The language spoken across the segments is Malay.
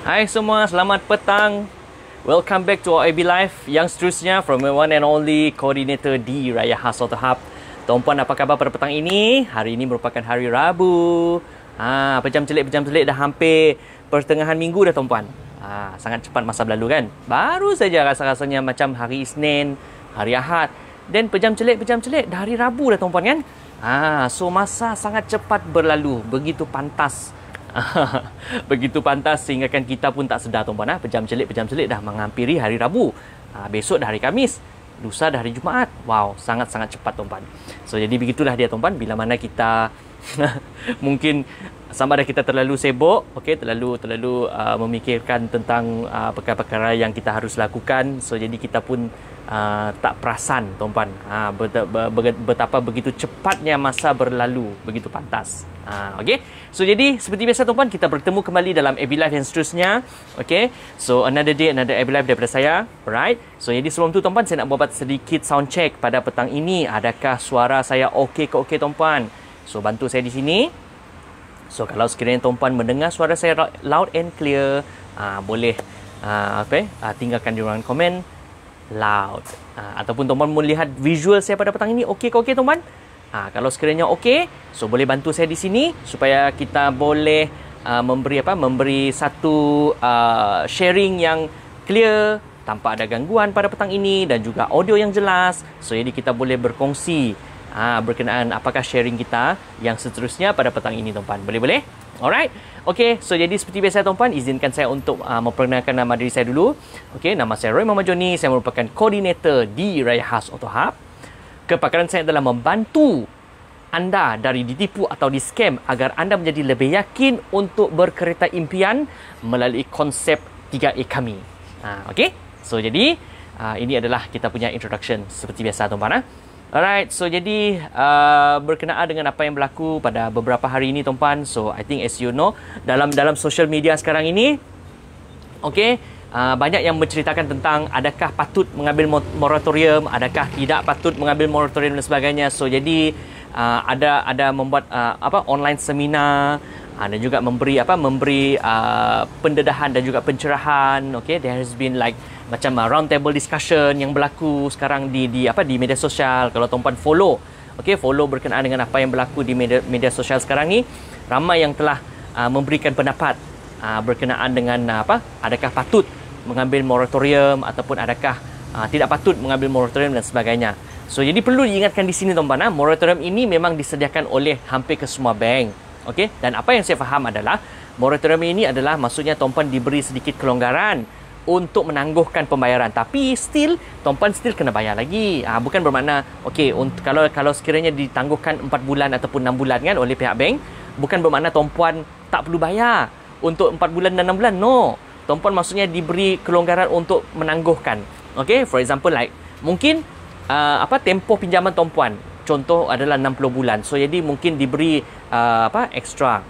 Hai semua, selamat petang. Welcome back to AB Live yang seterusnya from the one and only coordinator di Raya Hustle to Hub. tuan apa khabar pada petang ini? Hari ini merupakan hari Rabu. Ha, pejam celik-pejam celik dah hampir pertengahan minggu dah, tuan-puan. Ha, sangat cepat masa berlalu kan? Baru saja rasa-rasanya macam hari Isnin, hari Ahad. Dan pejam celik-pejam celik dah hari Rabu dah, tuan-puan kan? Ha, so, masa sangat cepat berlalu. Begitu pantas. Pantas. Begitu pantas sehingga kan kita pun tak sedar tuan-puan. Pejam ah. celik, pejam celik dah menghampiri hari Rabu. Ha, besok dah hari Kamis. Lusa dah hari Jumaat. Wow, sangat-sangat cepat tuan-puan. So, jadi begitulah dia tuan-puan. Bila mana kita mungkin sama ada kita terlalu sibuk okey terlalu terlalu uh, memikirkan tentang uh, perkara-perkara yang kita harus lakukan so jadi kita pun uh, tak perasan tuan-tuan uh, ah, betapa begitu cepatnya masa berlalu begitu pantas uh, okey so jadi seperti biasa tuan-tuan kita bertemu kembali dalam AB Live yang seterusnya okey so another day another AB Live daripada saya alright so jadi sebelum tu tuan-tuan saya nak buat sedikit sound check pada petang ini adakah suara saya okey ke okey tuan-tuan so bantu saya di sini So kalau sekiranya tuan-puan mendengar suara saya loud and clear, uh, boleh uh, apa? Uh, tinggalkan di ruangan komen loud. Ha, ataupun tuan-tuan melihat visual saya pada petang ini, okey ke okey tuan-tuan? Ha, ah, kalau sekiranya okey, so boleh bantu saya di sini supaya kita boleh uh, memberi apa? Memberi satu uh, sharing yang clear tanpa ada gangguan pada petang ini dan juga audio yang jelas. So jadi kita boleh berkongsi ha, berkenaan apakah sharing kita yang seterusnya pada petang ini tuan-puan. Boleh-boleh? Alright. Okay, so jadi seperti biasa tuan-puan, izinkan saya untuk uh, memperkenalkan nama diri saya dulu. Okay, nama saya Roy Mama Joni. Saya merupakan koordinator di Raya Khas Auto Hub. Kepakaran saya adalah membantu anda dari ditipu atau di agar anda menjadi lebih yakin untuk berkereta impian melalui konsep 3E kami. Ha, okay? So, jadi uh, ini adalah kita punya introduction seperti biasa, tuan-tuan. Ha? Alright, so jadi uh, berkenaan dengan apa yang berlaku pada beberapa hari ini tuan-puan. So I think as you know, dalam dalam social media sekarang ini okay, uh, banyak yang menceritakan tentang adakah patut mengambil moratorium, adakah tidak patut mengambil moratorium dan sebagainya. So jadi uh, ada ada membuat uh, apa online seminar uh, dan juga memberi apa memberi uh, pendedahan dan juga pencerahan. Okay, there has been like macam uh, round table discussion yang berlaku sekarang di di apa di media sosial kalau tuan-tuan follow okey follow berkenaan dengan apa yang berlaku di media media sosial sekarang ni ramai yang telah uh, memberikan pendapat uh, berkenaan dengan uh, apa adakah patut mengambil moratorium ataupun adakah uh, tidak patut mengambil moratorium dan sebagainya so jadi perlu diingatkan di sini tuan-tuan uh, moratorium ini memang disediakan oleh hampir ke semua bank okey dan apa yang saya faham adalah moratorium ini adalah maksudnya tuan-tuan diberi sedikit kelonggaran untuk menangguhkan pembayaran tapi still tuan-puan still kena bayar lagi ha, bukan bermakna okey untuk kalau kalau sekiranya ditangguhkan 4 bulan ataupun 6 bulan kan oleh pihak bank bukan bermakna tuan-puan tak perlu bayar untuk 4 bulan dan 6 bulan no tuan-puan maksudnya diberi kelonggaran untuk menangguhkan okey for example like mungkin uh, apa tempoh pinjaman tuan-puan contoh adalah 60 bulan so jadi mungkin diberi uh, apa extra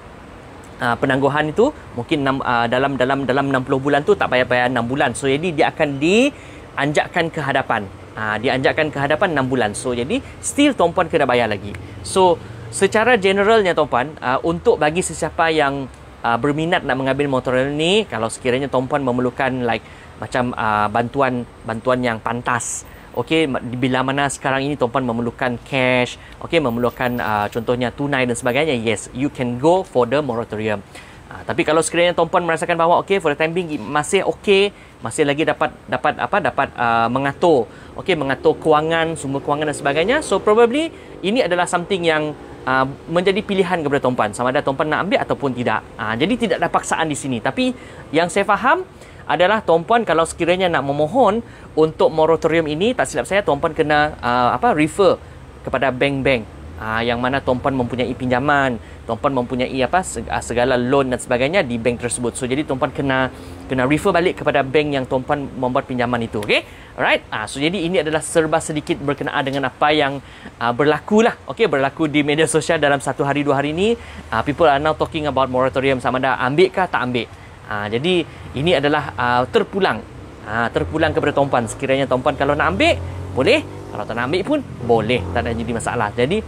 uh, penangguhan itu mungkin uh, dalam dalam dalam 60 bulan tu tak payah payah 6 bulan. So jadi dia akan dianjakkan ke hadapan. Uh, dia anjakkan ke hadapan 6 bulan. So jadi still tuan-puan kena bayar lagi. So secara generalnya tuan-puan uh, untuk bagi sesiapa yang uh, berminat nak mengambil motor ni kalau sekiranya tuan-puan memerlukan like macam uh, bantuan bantuan yang pantas okey bila mana sekarang ini tuan-puan memerlukan cash okey memerlukan uh, contohnya tunai dan sebagainya yes you can go for the moratorium uh, tapi kalau sekiranya tuan-puan merasakan bahawa okey for the time being masih okey masih lagi dapat dapat apa dapat uh, mengatur okey mengatur kewangan sumber kewangan dan sebagainya so probably ini adalah something yang Uh, menjadi pilihan kepada tompan sama ada tompan nak ambil ataupun tidak uh, jadi tidak ada paksaan di sini tapi yang saya faham adalah tompan kalau sekiranya nak memohon untuk moratorium ini tak silap saya tuan-puan kena uh, apa refer kepada bank-bank uh, ah, yang mana tuan-puan mempunyai pinjaman tuan-puan mempunyai apa ah, segala loan dan sebagainya di bank tersebut so jadi tuan-puan kena kena refer balik kepada bank yang tuan-puan membuat pinjaman itu okey alright uh, so jadi ini adalah serba sedikit berkenaan dengan apa yang uh, berlaku lah okey berlaku di media sosial dalam satu hari dua hari ini uh, people are now talking about moratorium sama ada ambil ke tak ambil Ha, jadi ini adalah uh, terpulang ha, terpulang kepada tompan sekiranya tompan kalau nak ambil boleh kalau tak nak ambil pun boleh tak ada jadi masalah jadi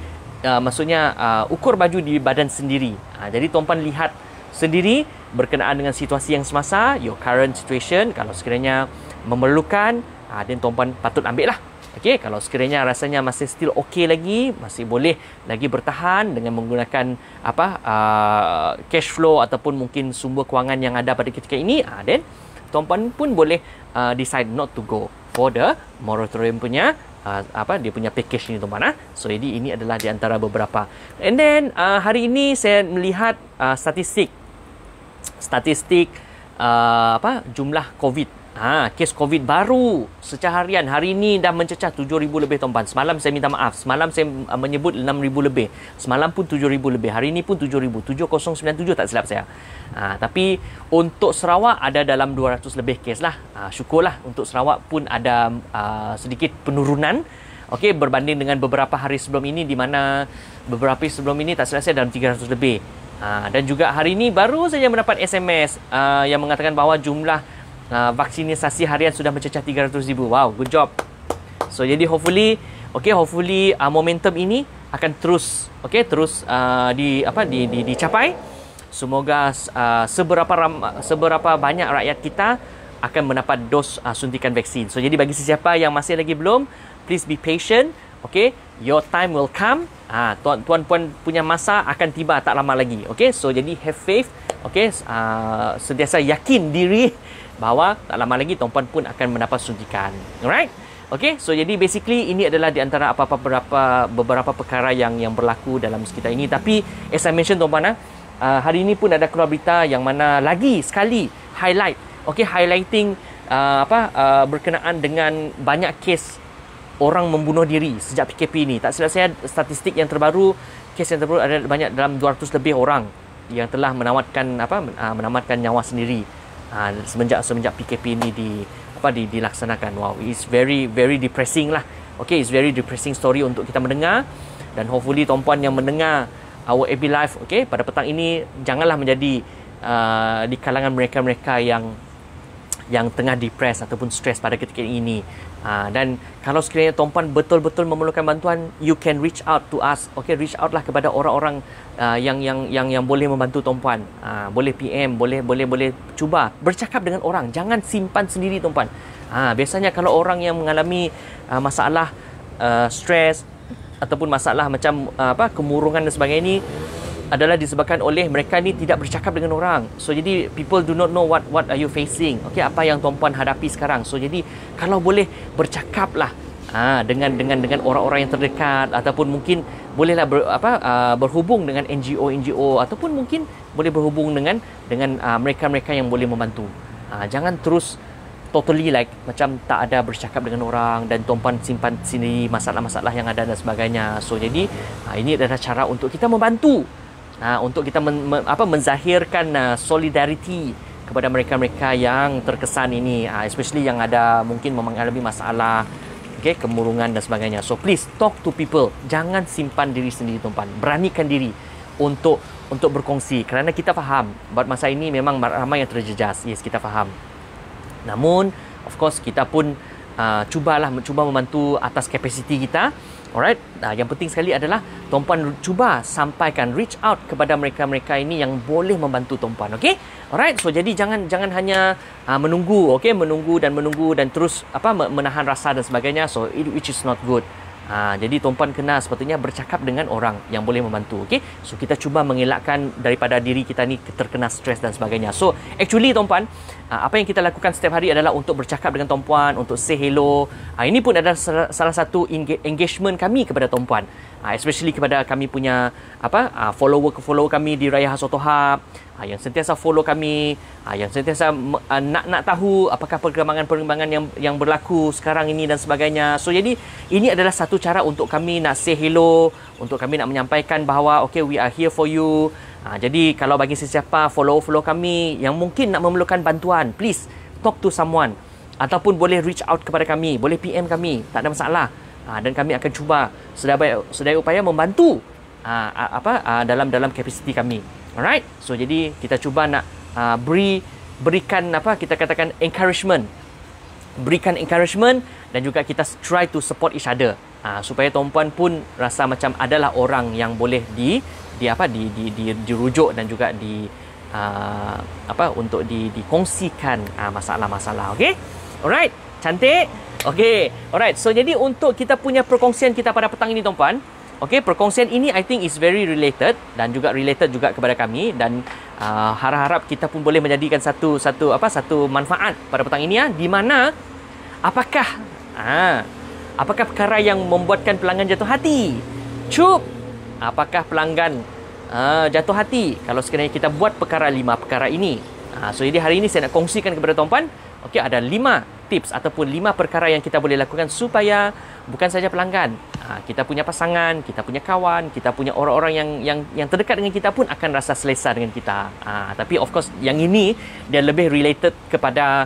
uh, maksudnya uh, ukur baju di badan sendiri ha, jadi tompan lihat sendiri berkenaan dengan situasi yang semasa your current situation kalau sekiranya memerlukan ha, then tompan patut ambil lah Okay, kalau sekiranya rasanya masih still okay lagi, masih boleh lagi bertahan dengan menggunakan apa uh, cash flow ataupun mungkin sumber kewangan yang ada pada ketika ini, uh, then Tuan Puan pun boleh uh, decide not to go for the moratorium punya Uh, apa dia punya package ni tuan-tuan ah. So jadi ini adalah di antara beberapa. And then uh, hari ini saya melihat uh, statistik statistik uh, apa jumlah COVID ha, kes COVID baru secara harian hari ini dah mencecah 7,000 lebih tuan-puan. Semalam saya minta maaf. Semalam saya uh, menyebut 6,000 lebih. Semalam pun 7,000 lebih. Hari ini pun 7,000. 7,097 tak silap saya. Ha, tapi untuk Sarawak ada dalam 200 lebih kes lah. Ha, syukurlah untuk Sarawak pun ada uh, sedikit penurunan. Okey berbanding dengan beberapa hari sebelum ini di mana beberapa hari sebelum ini tak silap saya dalam 300 lebih. Ha, dan juga hari ini baru saja mendapat SMS uh, yang mengatakan bahawa jumlah uh, vaksinisasi harian sudah mencecah ribu. Wow, good job. So jadi hopefully, okay, hopefully uh, momentum ini akan terus, okay, terus uh, di apa di, di dicapai. Semoga uh, seberapa ram, seberapa banyak rakyat kita akan mendapat dos uh, suntikan vaksin. So jadi bagi sesiapa yang masih lagi belum, please be patient. Okay, your time will come. Ah, tuan tuan puan punya masa akan tiba tak lama lagi. Okay, so jadi have faith. Okay, uh, sentiasa yakin diri bahawa tak lama lagi tuan-puan pun akan mendapat suntikan. Alright? Okay, so jadi basically ini adalah di antara apa-apa beberapa, beberapa perkara yang yang berlaku dalam sekitar ini. Tapi as I mentioned tuan-puan, ah, ah, hari ini pun ada keluar berita yang mana lagi sekali highlight. Okay, highlighting ah, apa berkenaan dengan banyak kes orang membunuh diri sejak PKP ini. Tak silap saya statistik yang terbaru, kes yang terbaru ada banyak dalam 200 lebih orang yang telah menawatkan apa menamatkan nyawa sendiri uh, semenjak semenjak PKP ini di apa di dilaksanakan. Wow, it's very very depressing lah. Okay, it's very depressing story untuk kita mendengar dan hopefully tuan-puan yang mendengar our AB Live, okay, pada petang ini janganlah menjadi uh, di kalangan mereka-mereka yang yang tengah depres ataupun stres pada ketika ini. Uh, dan kalau sekiranya tuan-puan betul-betul memerlukan bantuan, you can reach out to us. Okay, reach out lah kepada orang-orang uh, yang yang yang yang boleh membantu tuan-puan. Uh, boleh PM, boleh boleh boleh cuba bercakap dengan orang. Jangan simpan sendiri tuan-puan. Uh, biasanya kalau orang yang mengalami uh, masalah uh, stres ataupun masalah macam uh, apa kemurungan dan sebagainya ini adalah disebabkan oleh mereka ni tidak bercakap dengan orang. So jadi people do not know what what are you facing. Okey, apa yang tuan-puan hadapi sekarang. So jadi kalau boleh bercakaplah ah dengan dengan dengan orang-orang yang terdekat ataupun mungkin bolehlah ber, apa uh, berhubung dengan NGO NGO ataupun mungkin boleh berhubung dengan dengan ah, mereka-mereka yang boleh membantu. Uh, jangan terus totally like macam tak ada bercakap dengan orang dan tuan simpan sini masalah-masalah yang ada dan sebagainya. So jadi ini adalah cara untuk kita membantu uh, untuk kita men, men, apa menzahirkan uh, solidariti kepada mereka-mereka yang terkesan ini uh, especially yang ada mungkin mengalami masalah okay, kemurungan dan sebagainya so please talk to people jangan simpan diri sendiri tuan beranikan diri untuk untuk berkongsi kerana kita faham buat masa ini memang ramai yang terjejas yes kita faham namun of course kita pun uh, cubalah cuba membantu atas kapasiti kita Alright, nah yang penting sekali adalah tuan-puan cuba sampaikan reach out kepada mereka-mereka ini yang boleh membantu tuan-puan, okey? Alright, so jadi jangan jangan hanya uh, menunggu, okay? menunggu dan menunggu dan terus apa menahan rasa dan sebagainya. So it which is not good. Ha, jadi tuan-puan kena sepatutnya bercakap dengan orang yang boleh membantu okay? So kita cuba mengelakkan daripada diri kita ni terkena stres dan sebagainya So actually tuan-puan Ha, apa yang kita lakukan setiap hari adalah untuk bercakap dengan tuan-puan, untuk say hello. Ha, ini pun adalah salah satu engagement kami kepada tuan-puan. Ha, especially kepada kami punya apa follower-follower kami di Raya Hasotohab, yang sentiasa follow kami, yang sentiasa nak-nak tahu apakah perkembangan-perkembangan yang, yang berlaku sekarang ini dan sebagainya. So, jadi ini adalah satu cara untuk kami nak say hello, untuk kami nak menyampaikan bahawa okay, we are here for you. Ha, jadi kalau bagi sesiapa follow-follow kami yang mungkin nak memerlukan bantuan, please talk to someone ataupun boleh reach out kepada kami, boleh PM kami, tak ada masalah. Ha, dan kami akan cuba sedaya sedaya upaya membantu ha, apa ha, dalam dalam kapasiti kami. Alright? So jadi kita cuba nak ha, beri berikan apa kita katakan encouragement. Berikan encouragement dan juga kita try to support each other ha, supaya tuan-puan pun rasa macam adalah orang yang boleh di di apa di di, di dirujuk dan juga di uh, apa untuk di dikongsikan uh, masalah-masalah okey alright cantik okey alright so jadi untuk kita punya perkongsian kita pada petang ini tuan-puan okey perkongsian ini i think is very related dan juga related juga kepada kami dan uh, harap-harap kita pun boleh menjadikan satu satu apa satu manfaat pada petang ini ya di mana apakah ah Apakah perkara yang membuatkan pelanggan jatuh hati? Cup! Apakah pelanggan uh, jatuh hati kalau sekiranya kita buat perkara lima perkara ini? Uh, so, jadi hari ini saya nak kongsikan kepada tuan-puan. Okey, ada lima tips ataupun lima perkara yang kita boleh lakukan supaya bukan saja pelanggan. Uh, kita punya pasangan, kita punya kawan, kita punya orang-orang yang yang yang terdekat dengan kita pun akan rasa selesa dengan kita. Uh, tapi of course, yang ini dia lebih related kepada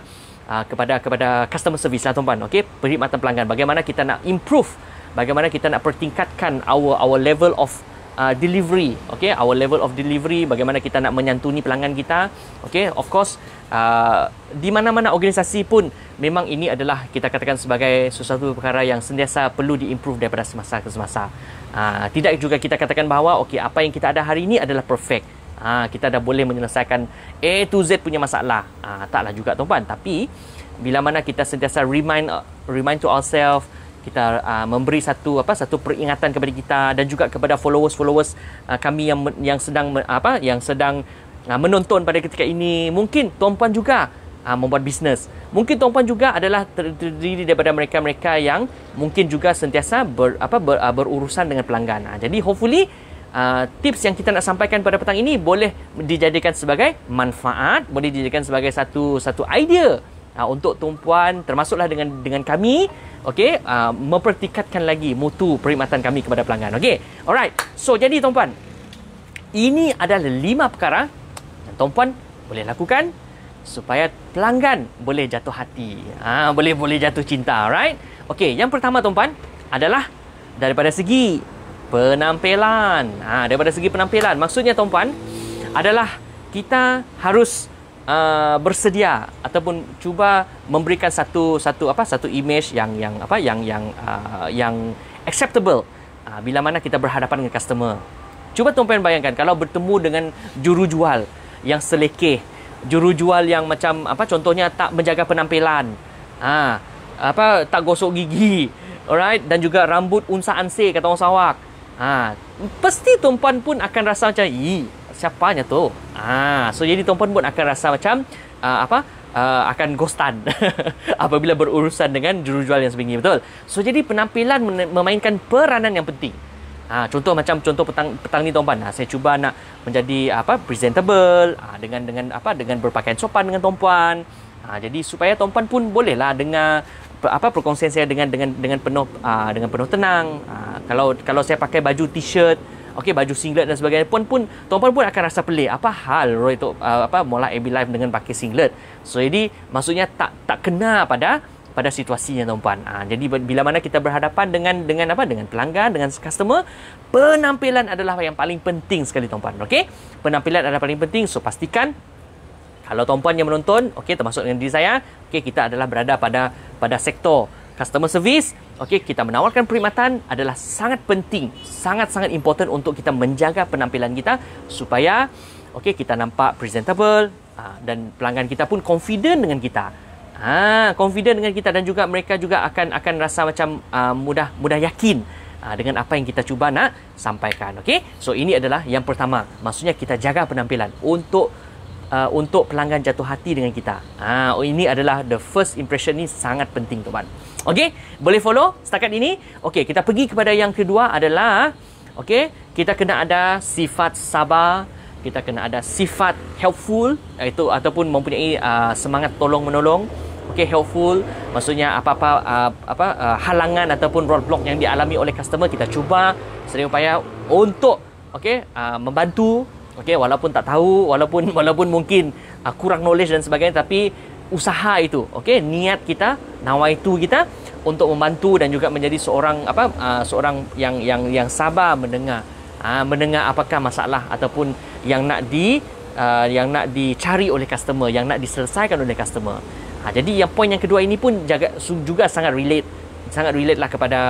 uh, kepada kepada customer service lah tuan-puan okey perkhidmatan pelanggan bagaimana kita nak improve bagaimana kita nak pertingkatkan our our level of uh, delivery okey our level of delivery bagaimana kita nak menyantuni pelanggan kita okey of course uh, di mana-mana organisasi pun memang ini adalah kita katakan sebagai sesuatu perkara yang sentiasa perlu diimprove daripada semasa ke semasa uh, tidak juga kita katakan bahawa okey apa yang kita ada hari ini adalah perfect ha, kita dah boleh menyelesaikan A to Z punya masalah ha, taklah juga tuan-puan tapi bila mana kita sentiasa remind uh, remind to ourselves kita uh, memberi satu apa satu peringatan kepada kita dan juga kepada followers-followers uh, kami yang yang sedang apa yang sedang uh, menonton pada ketika ini mungkin tuan-puan juga uh, membuat bisnes mungkin tuan-puan juga adalah terdiri daripada mereka-mereka yang mungkin juga sentiasa ber, apa ber, uh, berurusan dengan pelanggan uh, jadi hopefully Ah, tips yang kita nak sampaikan pada petang ini boleh dijadikan sebagai manfaat, boleh dijadikan sebagai satu satu idea uh, untuk tumpuan termasuklah dengan dengan kami, okey, uh, mempertingkatkan lagi mutu perkhidmatan kami kepada pelanggan. Okey. Alright. So jadi tuan ini adalah lima perkara yang tuan boleh lakukan supaya pelanggan boleh jatuh hati. ha, boleh boleh jatuh cinta, right? Okey, yang pertama tuan-puan adalah daripada segi penampilan. Ha, daripada segi penampilan, maksudnya tuan-puan adalah kita harus uh, bersedia ataupun cuba memberikan satu satu apa satu image yang yang apa yang yang uh, yang acceptable uh, bila mana kita berhadapan dengan customer. Cuba tuan-puan bayangkan kalau bertemu dengan juru jual yang selekeh, juru jual yang macam apa contohnya tak menjaga penampilan. Ah, apa tak gosok gigi. Alright dan juga rambut unsa-anse kata orang Sarawak. Ha, pasti tuan pun akan rasa macam, "Ee, siapanya tu?" Ah, ha, so jadi tuan pun akan rasa macam uh, apa? Uh, akan ghostan apabila berurusan dengan jurujual yang sebegini betul. So jadi penampilan memainkan peranan yang penting. Ha, contoh macam contoh petang petang ni tuan-puan. Ha, saya cuba nak menjadi apa presentable ha, dengan dengan apa dengan berpakaian sopan dengan tuan Ha, jadi supaya tuan-puan pun bolehlah dengar apa perkongsian saya dengan dengan dengan penuh uh, dengan penuh tenang. Uh, kalau kalau saya pakai baju t-shirt, okey baju singlet dan sebagainya pun pun tuan-puan pun akan rasa pelik. Apa hal Roy tu uh, ha, apa mula AB live dengan pakai singlet. So jadi maksudnya tak tak kena pada pada situasinya tuan-puan. Uh, jadi bila mana kita berhadapan dengan dengan apa dengan pelanggan, dengan customer, penampilan adalah yang paling penting sekali tuan-puan. Okey? Penampilan adalah paling penting. So pastikan kalau tuan-puan yang menonton okey termasuk dengan diri saya okey kita adalah berada pada pada sektor customer service okey kita menawarkan perkhidmatan adalah sangat penting sangat-sangat important untuk kita menjaga penampilan kita supaya okey kita nampak presentable aa, ah, dan pelanggan kita pun confident dengan kita ah confident dengan kita dan juga mereka juga akan akan rasa macam aa, ah, mudah mudah yakin ah, dengan apa yang kita cuba nak sampaikan okey so ini adalah yang pertama maksudnya kita jaga penampilan untuk uh, untuk pelanggan jatuh hati dengan kita. Ah uh, ini adalah the first impression ni sangat penting tuan. Okey, boleh follow setakat ini. Okey, kita pergi kepada yang kedua adalah okey, kita kena ada sifat sabar, kita kena ada sifat helpful iaitu ataupun mempunyai uh, semangat tolong-menolong. Okey, helpful maksudnya apa-apa uh, apa uh, halangan ataupun roadblock yang dialami oleh customer kita cuba sedaya upaya untuk okey uh, membantu Okay, walaupun tak tahu, walaupun walaupun mungkin uh, kurang knowledge dan sebagainya tapi usaha itu, okay, niat kita, nawaitu kita untuk membantu dan juga menjadi seorang apa uh, seorang yang yang yang sabar mendengar uh, mendengar apakah masalah ataupun yang nak di uh, yang nak dicari oleh customer, yang nak diselesaikan oleh customer. Ha, jadi yang point yang kedua ini pun juga, juga sangat relate sangat relate lah kepada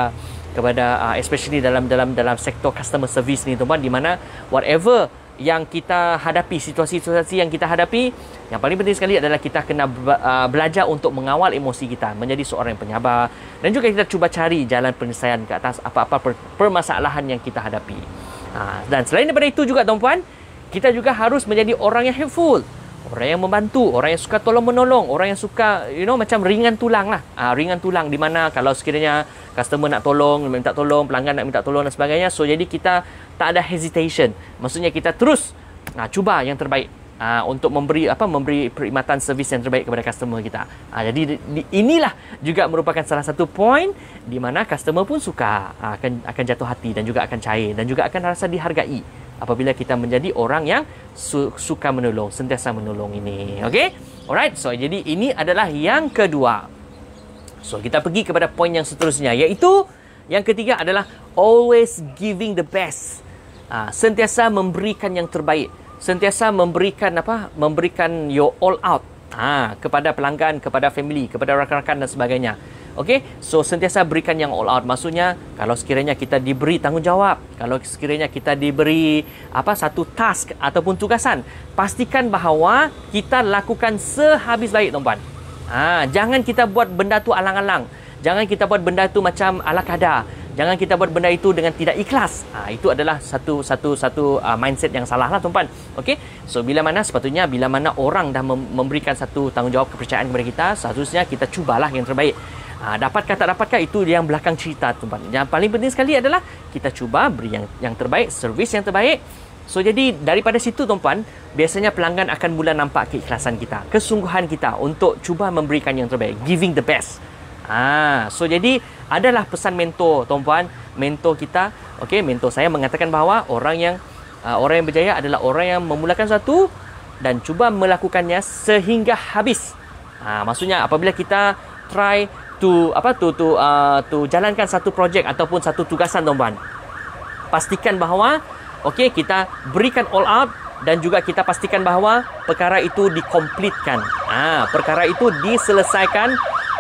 kepada uh, especially dalam dalam dalam sektor customer service ni tuan di mana whatever yang kita hadapi situasi-situasi yang kita hadapi yang paling penting sekali adalah kita kena uh, belajar untuk mengawal emosi kita menjadi seorang yang penyabar dan juga kita cuba cari jalan penyelesaian ke atas apa-apa permasalahan yang kita hadapi ah, dan selain daripada itu juga tuan-puan kita juga harus menjadi orang yang helpful Orang yang membantu, orang yang suka tolong menolong, orang yang suka you know macam ringan tulang lah. ha, ringan tulang di mana kalau sekiranya customer nak tolong, minta tolong, pelanggan nak minta tolong dan sebagainya. So jadi kita tak ada hesitation. Maksudnya kita terus ha, cuba yang terbaik ha, untuk memberi apa memberi perkhidmatan servis yang terbaik kepada customer kita. Ha, jadi di, inilah juga merupakan salah satu point di mana customer pun suka ha, akan akan jatuh hati dan juga akan cair dan juga akan rasa dihargai apabila kita menjadi orang yang su- suka menolong, sentiasa menolong ini. Okay, Alright. So jadi ini adalah yang kedua. So kita pergi kepada poin yang seterusnya iaitu yang ketiga adalah always giving the best. ha, sentiasa memberikan yang terbaik. Sentiasa memberikan apa? Memberikan your all out. ha, kepada pelanggan, kepada family, kepada rakan-rakan dan sebagainya. Okey, so sentiasa berikan yang all out. Maksudnya kalau sekiranya kita diberi tanggungjawab, kalau sekiranya kita diberi apa satu task ataupun tugasan, pastikan bahawa kita lakukan sehabis baik, tuan-tuan. Ha, jangan kita buat benda tu alang-alang. Jangan kita buat benda tu macam ala kadar. Jangan kita buat benda itu dengan tidak ikhlas. Ha, itu adalah satu satu satu uh, mindset yang salah lah, tuan-tuan. Okey. So bila mana sepatutnya bila mana orang dah memberikan satu tanggungjawab kepercayaan kepada kita, seharusnya kita cubalah yang terbaik. Ha, dapatkah tak dapatkah itu yang belakang cerita tu. Yang paling penting sekali adalah kita cuba beri yang yang terbaik, servis yang terbaik. So jadi daripada situ tuan biasanya pelanggan akan mula nampak keikhlasan kita, kesungguhan kita untuk cuba memberikan yang terbaik, giving the best. Ah, ha, so jadi adalah pesan mentor tuan mentor kita, okey, mentor saya mengatakan bahawa orang yang uh, orang yang berjaya adalah orang yang memulakan satu dan cuba melakukannya sehingga habis. Ah, ha, maksudnya apabila kita try tu apa tu tu uh, tu jalankan satu projek ataupun satu tugasan tuan-tuan. Pastikan bahawa okey kita berikan all out dan juga kita pastikan bahawa perkara itu dikomplitkan. Ah, ha, perkara itu diselesaikan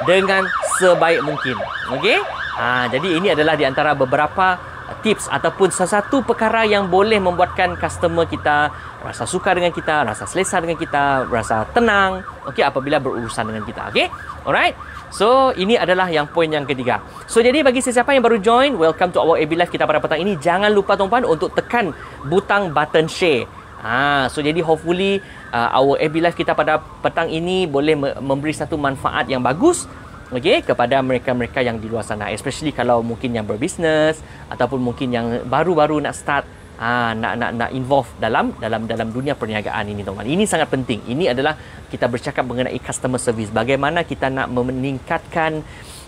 dengan sebaik mungkin. Okey? Ha, jadi ini adalah di antara beberapa tips ataupun sesuatu perkara yang boleh membuatkan customer kita rasa suka dengan kita, rasa selesa dengan kita, rasa tenang okey apabila berurusan dengan kita. Okey? Alright? So, ini adalah yang poin yang ketiga. So, jadi bagi sesiapa yang baru join, welcome to our AB Live kita pada petang ini. Jangan lupa, tuan-puan, untuk tekan butang button share. Ah, so jadi hopefully uh, our AB Live kita pada petang ini boleh me- memberi satu manfaat yang bagus okay, kepada mereka-mereka yang di luar sana especially kalau mungkin yang berbisnes ataupun mungkin yang baru-baru nak start ha, nak nak nak involve dalam dalam dalam dunia perniagaan ini tuan-tuan. Ini sangat penting. Ini adalah kita bercakap mengenai customer service. Bagaimana kita nak meningkatkan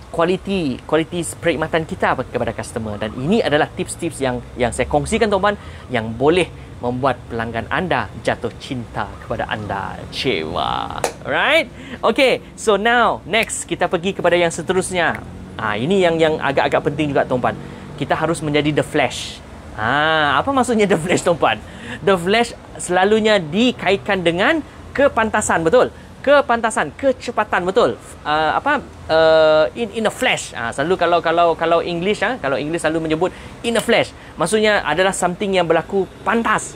kualiti kualiti perkhidmatan kita kepada customer dan ini adalah tips-tips yang yang saya kongsikan tuan-tuan yang boleh membuat pelanggan anda jatuh cinta kepada anda. Cewa. Alright? Okay, so now next kita pergi kepada yang seterusnya. Ah ha, ini yang yang agak-agak penting juga tuan-tuan. Kita harus menjadi the flash. Ha, apa maksudnya The Flash tumpuan? The Flash selalunya dikaitkan dengan kepantasan, betul? Kepantasan, kecepatan, betul? Uh, apa? Uh, in in a flash. Ha, selalu kalau kalau kalau English, ha, kalau English selalu menyebut in a flash. Maksudnya adalah something yang berlaku pantas,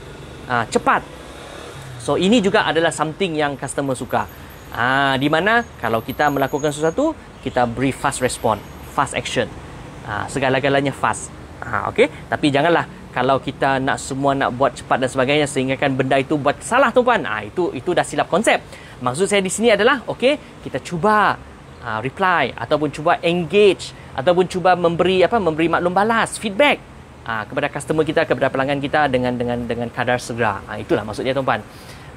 ha, cepat. So ini juga adalah something yang customer suka. Ha, di mana kalau kita melakukan sesuatu, kita brief fast response, fast action. Ha, segala-galanya fast. Ha, okay? Tapi janganlah kalau kita nak semua nak buat cepat dan sebagainya sehingga kan benda itu buat salah tuan-tuan. Ha, itu itu dah silap konsep. Maksud saya di sini adalah okay, kita cuba ha, reply ataupun cuba engage ataupun cuba memberi apa memberi maklum balas feedback ha, kepada customer kita kepada pelanggan kita dengan dengan dengan kadar segera. Ha, itulah maksudnya tuan-tuan.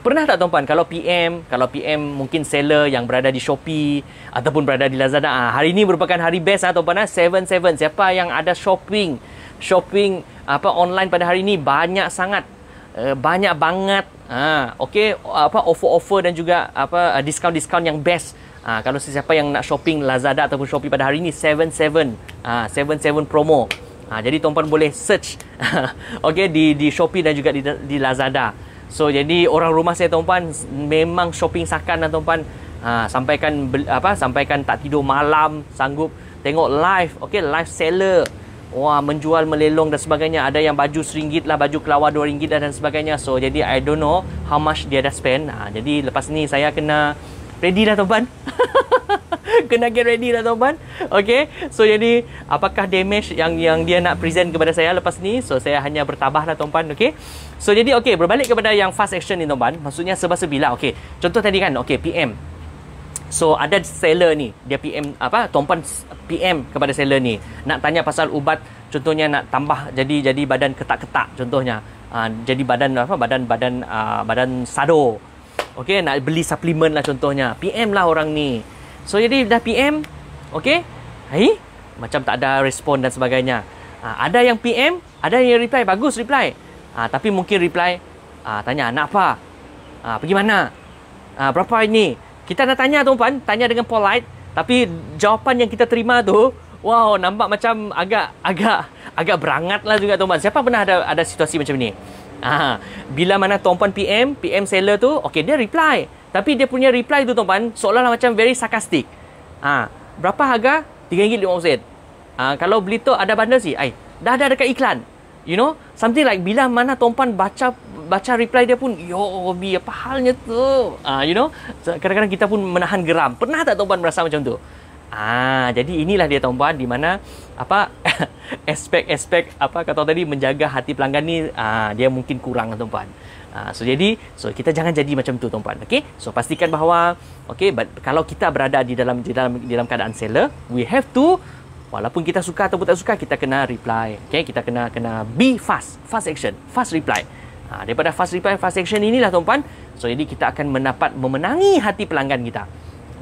Pernah tak tuan-puan kalau PM, kalau PM mungkin seller yang berada di Shopee ataupun berada di Lazada. Ah, hari ini merupakan hari best ah tuan-puan. 77 ah. siapa yang ada shopping? Shopping apa online pada hari ini banyak sangat. Uh, banyak banget. Ah, okey apa offer-offer dan juga apa ah, diskaun-diskaun yang best. Ah, kalau sesiapa yang nak shopping Lazada ataupun Shopee pada hari ini 77. Ah, 77 promo. Ah, jadi tuan-puan boleh search okey di di Shopee dan juga di di Lazada. So jadi orang rumah saya tuan-puan memang shopping sakan lah tuan-puan. Ha, sampaikan apa sampaikan tak tidur malam sanggup tengok live okey live seller wah menjual melelong dan sebagainya ada yang baju RM1 lah baju kelawar RM2 lah dan sebagainya so jadi i don't know how much dia dah spend ha, jadi lepas ni saya kena ready dah tuan-puan kena get ready lah tuan-tuan okay so jadi apakah damage yang yang dia nak present kepada saya lepas ni so saya hanya bertambah lah tuan-tuan okay so jadi okay berbalik kepada yang fast action ni tuan-tuan maksudnya sebab sebilah okay contoh tadi kan okay PM so ada seller ni dia PM apa tuan-tuan PM kepada seller ni nak tanya pasal ubat contohnya nak tambah jadi jadi badan ketak-ketak contohnya uh, jadi badan apa badan badan uh, badan sado Okay, nak beli suplemen lah contohnya. PM lah orang ni. So jadi dah PM Okay Hai Macam tak ada respon dan sebagainya ha, Ada yang PM Ada yang reply Bagus reply ha, Tapi mungkin reply ha, Tanya nak apa ha, Pergi mana ha, Berapa ini Kita nak tanya tu puan Tanya dengan polite Tapi jawapan yang kita terima tu Wow nampak macam agak Agak Agak berangat lah juga tuan-puan Siapa pernah ada ada situasi macam ni Ha, bila mana tuan-puan PM PM seller tu Okay dia reply tapi dia punya reply tu tuan-puan seolah-olah macam very sarcastic. Ah, ha, berapa harga? RM3.50. Ah, ha, kalau beli tu ada bundle sih. Ai, dah ada dekat iklan. You know, something like bila mana tuan-puan baca baca reply dia pun, yo, bi apa halnya tu? Ah, ha, you know, kadang-kadang kita pun menahan geram. Pernah tak tuan-puan merasa macam tu? Ah, ha, jadi inilah dia tuan-puan di mana apa aspek-aspek apa kata tadi menjaga hati pelanggan ni uh, dia mungkin kurang lah, tuan-tuan. Uh, ah, so jadi so kita jangan jadi macam tu tuan-tuan. Okey. So pastikan bahawa okey kalau kita berada di dalam di dalam di dalam keadaan seller, we have to walaupun kita suka ataupun tak suka kita kena reply. Okey, kita kena kena be fast, fast action, fast reply. Ha, daripada fast reply fast action inilah tuan-tuan. So jadi kita akan mendapat memenangi hati pelanggan kita.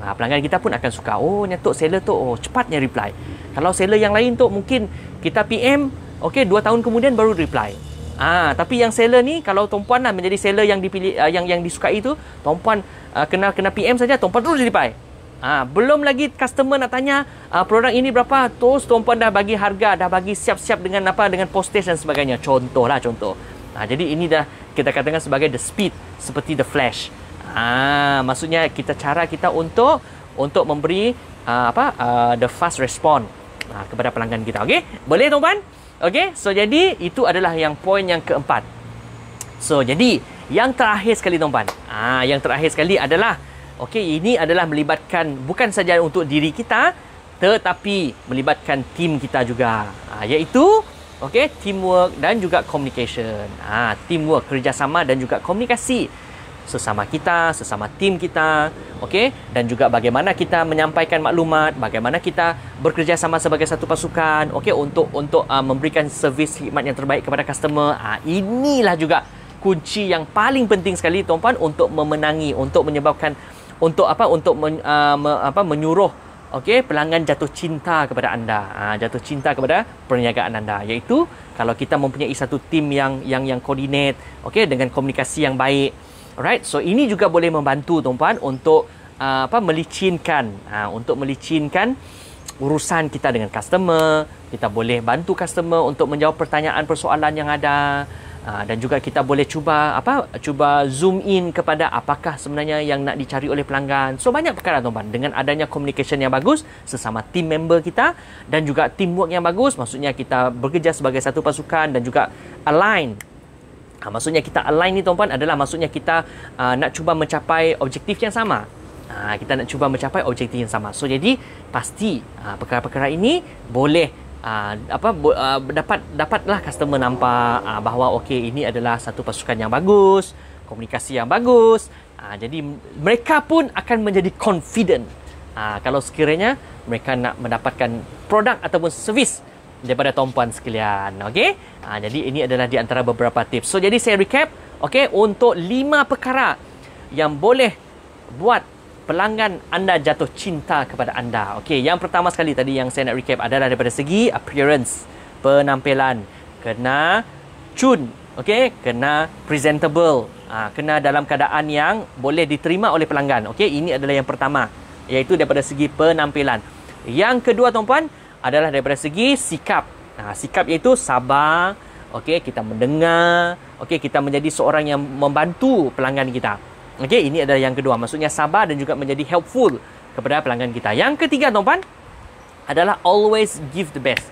Ha, pelanggan kita pun akan suka. Oh, ni tok seller tu oh cepatnya reply. Kalau seller yang lain tu mungkin kita PM, okey 2 tahun kemudian baru reply. Ah, ha, tapi yang seller ni kalau tuan-puan lah menjadi seller yang dipilih uh, yang yang disukai tu, tuan-puan uh, kena kena PM saja, tuan-puan terus reply. Ah, ha, belum lagi customer nak tanya uh, produk ini berapa, terus tuan-puan dah bagi harga, dah bagi siap-siap dengan apa dengan postage dan sebagainya. Contohlah contoh. Ah, ha, jadi ini dah kita katakan sebagai the speed seperti the flash. Ah, maksudnya kita cara kita untuk untuk memberi uh, apa uh, the fast respond uh, ah, kepada pelanggan kita. Okey? Boleh tuan-tuan? Okey. So jadi itu adalah yang poin yang keempat. So jadi yang terakhir sekali tuan-tuan. Ah, yang terakhir sekali adalah okey, ini adalah melibatkan bukan saja untuk diri kita tetapi melibatkan tim kita juga. Ah, iaitu okey, teamwork dan juga communication. Ah, teamwork kerjasama dan juga komunikasi sesama kita, sesama tim kita, okey? Dan juga bagaimana kita menyampaikan maklumat, bagaimana kita bekerja sama sebagai satu pasukan, okey? Untuk untuk uh, memberikan servis khidmat yang terbaik kepada customer. Uh, inilah juga kunci yang paling penting sekali tuan-tuan untuk memenangi, untuk menyebabkan untuk apa? Untuk men, uh, me, apa menyuruh Okey, pelanggan jatuh cinta kepada anda. Ha, jatuh cinta kepada perniagaan anda. yaitu kalau kita mempunyai satu tim yang yang yang koordinat, okey dengan komunikasi yang baik, Alright, so ini juga boleh membantu tuan-puan untuk uh, apa melicinkan uh, untuk melicinkan urusan kita dengan customer. Kita boleh bantu customer untuk menjawab pertanyaan persoalan yang ada uh, dan juga kita boleh cuba apa cuba zoom in kepada apakah sebenarnya yang nak dicari oleh pelanggan. So banyak perkara tuan-puan dengan adanya communication yang bagus sesama team member kita dan juga teamwork yang bagus maksudnya kita bekerja sebagai satu pasukan dan juga align Ha, maksudnya kita align ni tuan-puan adalah maksudnya kita uh, nak cuba mencapai objektif yang sama. Ha, kita nak cuba mencapai objektif yang sama. So jadi pasti ha, perkara-perkara ini boleh ha, apa bo, uh, dapat dapatlah customer nampak ha, bahawa okey ini adalah satu pasukan yang bagus, komunikasi yang bagus. Ha, jadi mereka pun akan menjadi confident. Ha, kalau sekiranya mereka nak mendapatkan produk ataupun servis daripada tuan-puan sekalian. Okey? Ha, jadi ini adalah di antara beberapa tips. So jadi saya recap, okey, untuk lima perkara yang boleh buat pelanggan anda jatuh cinta kepada anda. Okey, yang pertama sekali tadi yang saya nak recap adalah daripada segi appearance, penampilan, kena cun, okey, kena presentable. Ha, kena dalam keadaan yang boleh diterima oleh pelanggan. Okey, ini adalah yang pertama iaitu daripada segi penampilan. Yang kedua tuan-puan, adalah daripada segi sikap. Nah, sikap iaitu sabar, okey, kita mendengar, okey, kita menjadi seorang yang membantu pelanggan kita. Okey, ini adalah yang kedua. Maksudnya sabar dan juga menjadi helpful kepada pelanggan kita. Yang ketiga, tuan-puan, adalah always give the best.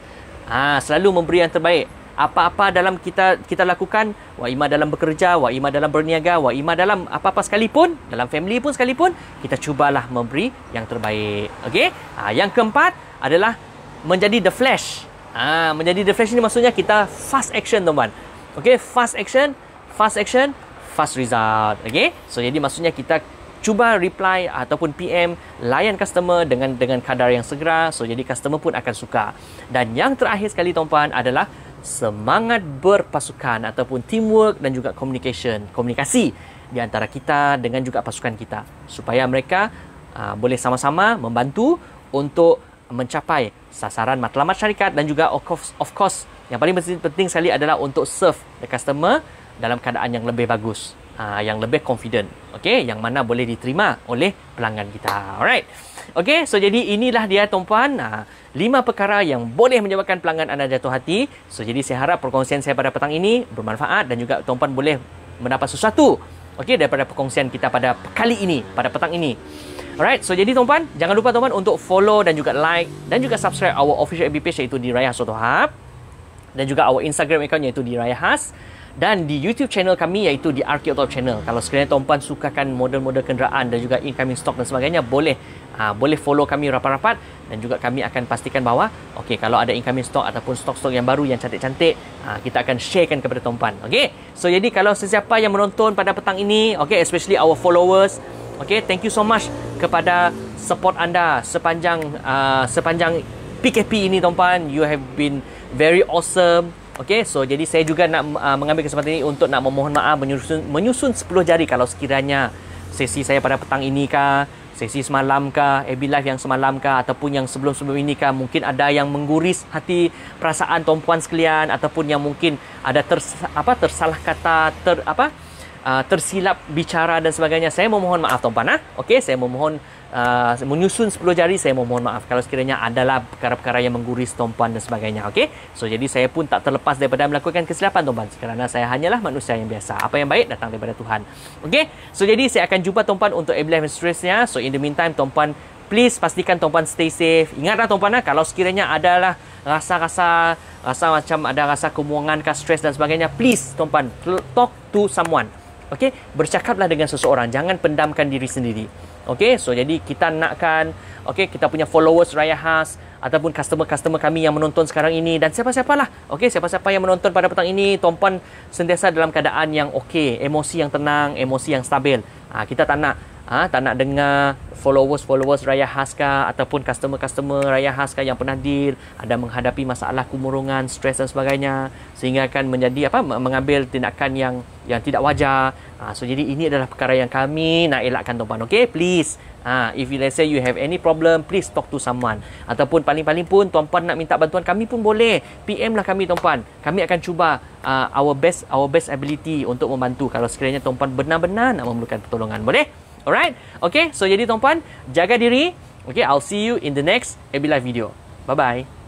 Ah, ha, selalu memberi yang terbaik. Apa-apa dalam kita kita lakukan, wa ima dalam bekerja, wa ima dalam berniaga, wa ima dalam apa-apa sekalipun, dalam family pun sekalipun, kita cubalah memberi yang terbaik. Okey? Ah, ha, yang keempat adalah menjadi the flash. Ah, ha, menjadi the flash ni maksudnya kita fast action, tuan-tuan. Okey, fast action, fast action, fast result. Okey. So jadi maksudnya kita cuba reply ataupun PM layan customer dengan dengan kadar yang segera. So jadi customer pun akan suka. Dan yang terakhir sekali tuan adalah semangat berpasukan ataupun teamwork dan juga communication, komunikasi di antara kita dengan juga pasukan kita supaya mereka uh, boleh sama-sama membantu untuk mencapai sasaran matlamat syarikat dan juga of course, yang paling penting sekali adalah untuk serve the customer dalam keadaan yang lebih bagus ah, yang lebih confident okey yang mana boleh diterima oleh pelanggan kita alright okey so jadi inilah dia tuan-puan ah, lima perkara yang boleh menyebabkan pelanggan anda jatuh hati so jadi saya harap perkongsian saya pada petang ini bermanfaat dan juga tuan-puan boleh mendapat sesuatu okey daripada perkongsian kita pada kali ini pada petang ini Alright, so jadi tuan-puan, jangan lupa tuan-puan untuk follow dan juga like dan juga subscribe our official FB page iaitu di Raya Soto dan juga our Instagram account iaitu di Raya Has dan di YouTube channel kami iaitu di RK Auto Channel. Kalau sekiranya tuan-puan sukakan model-model kenderaan dan juga incoming stock dan sebagainya, boleh aa, ah, boleh follow kami rapat-rapat dan juga kami akan pastikan bahawa okey kalau ada incoming stock ataupun stok-stok yang baru yang cantik-cantik, aa, ah, kita akan sharekan kepada tuan-puan. Okey. So jadi kalau sesiapa yang menonton pada petang ini, okey especially our followers, okey thank you so much kepada support anda sepanjang aa, ah, sepanjang PKP ini tuan-puan. You have been very awesome. Okey, so jadi saya juga nak uh, mengambil kesempatan ini untuk nak memohon maaf menyusun, menyusun 10 jari kalau sekiranya sesi saya pada petang ini kah, sesi semalam kah, AB Live yang semalam kah ataupun yang sebelum-sebelum ini kah mungkin ada yang mengguris hati perasaan tuan-puan sekalian ataupun yang mungkin ada ter, apa tersalah kata ter apa uh, tersilap bicara dan sebagainya. Saya memohon maaf tuan-puan ah. Okey, saya memohon uh, menyusun 10 jari saya mohon maaf kalau sekiranya adalah perkara-perkara yang mengguris tompuan dan sebagainya okey so jadi saya pun tak terlepas daripada melakukan kesilapan tompuan kerana saya hanyalah manusia yang biasa apa yang baik datang daripada Tuhan okey so jadi saya akan jumpa tompuan untuk ableh stressnya. so in the meantime tompuan please pastikan tompuan stay safe ingatlah tompuan ah, kalau sekiranya adalah rasa-rasa rasa macam ada rasa kemuangan ke stres dan sebagainya please tompuan talk to someone Okay, bercakaplah dengan seseorang. Jangan pendamkan diri sendiri. Okay, so jadi kita nakkan okay, kita punya followers Raya Khas ataupun customer-customer kami yang menonton sekarang ini dan siapa-siapalah. Okay, siapa-siapa yang menonton pada petang ini, Tompan puan sentiasa dalam keadaan yang okay, emosi yang tenang, emosi yang stabil. Ha, kita tak nak ha, tak nak dengar followers-followers Raya Haska ataupun customer-customer Raya Haska yang pernah deal ada menghadapi masalah kumurungan, stres dan sebagainya sehingga akan menjadi apa mengambil tindakan yang yang tidak wajar. Ha, so jadi ini adalah perkara yang kami nak elakkan tuan-tuan. Okey, please. Ha, if you let's say you have any problem, please talk to someone. Ataupun paling-paling pun tuan-puan nak minta bantuan kami pun boleh. PM lah kami tuan-puan. Kami akan cuba uh, our best our best ability untuk membantu kalau sekiranya tuan-puan benar-benar nak memerlukan pertolongan. Boleh? Alright? Okay, so jadi tuan-puan, jaga diri. Okay, I'll see you in the next Abilife video. Bye-bye.